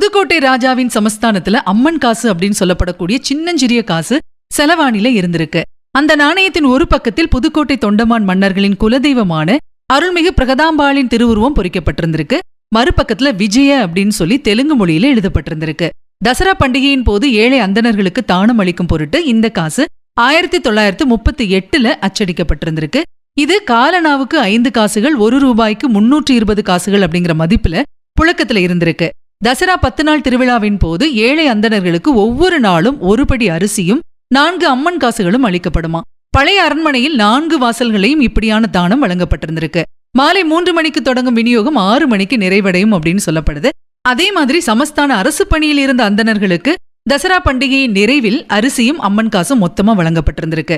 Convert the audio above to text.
புதுக்கோட்டை ராஜாவின் சமஸ்தானத்துல அம்மன் காசு அப்படின்னு சொல்லப்படக்கூடிய சின்னஞ்சிறிய காசு செலவாணில இருந்திருக்கு அந்த நாணயத்தின் ஒரு பக்கத்தில் புதுக்கோட்டை தொண்டமான் மன்னர்களின் குலதெய்வமான அருள்மிகு பிரகதாம்பாளின் திருவுருவம் பொறிக்கப்பட்டிருந்திருக்கு மறுபக்கத்துல விஜய அப்படின்னு சொல்லி தெலுங்கு மொழியில எழுதப்பட்டிருந்திருக்கு தசரா பண்டிகையின் போது ஏழை அந்தணர்களுக்கு தானம் அளிக்கும் பொருட்டு இந்த காசு ஆயிரத்தி தொள்ளாயிரத்து முப்பத்தி எட்டுல அச்சடிக்கப்பட்டிருந்திருக்கு இது காலனாவுக்கு ஐந்து காசுகள் ஒரு ரூபாய்க்கு முன்னூற்றி இருபது காசுகள் அப்படிங்கிற மதிப்புல புழக்கத்துல இருந்திருக்கு தசரா பத்து நாள் திருவிழாவின் போது ஏழை அந்தணர்களுக்கு ஒவ்வொரு நாளும் ஒரு படி அரிசியும் நான்கு அம்மன் காசுகளும் அளிக்கப்படுமா பழைய அரண்மனையில் நான்கு வாசல்களையும் இப்படியான தானம் வழங்கப்பட்டிருந்திருக்கு மாலை மூன்று மணிக்கு தொடங்கும் விநியோகம் ஆறு மணிக்கு நிறைவடையும் அப்படின்னு சொல்லப்படுது அதே மாதிரி சமஸ்தான அரசு பணியில் இருந்த அந்தணர்களுக்கு தசரா பண்டிகையின் நிறைவில் அரிசியும் அம்மன் காசும் மொத்தமா வழங்கப்பட்டிருந்திருக்கு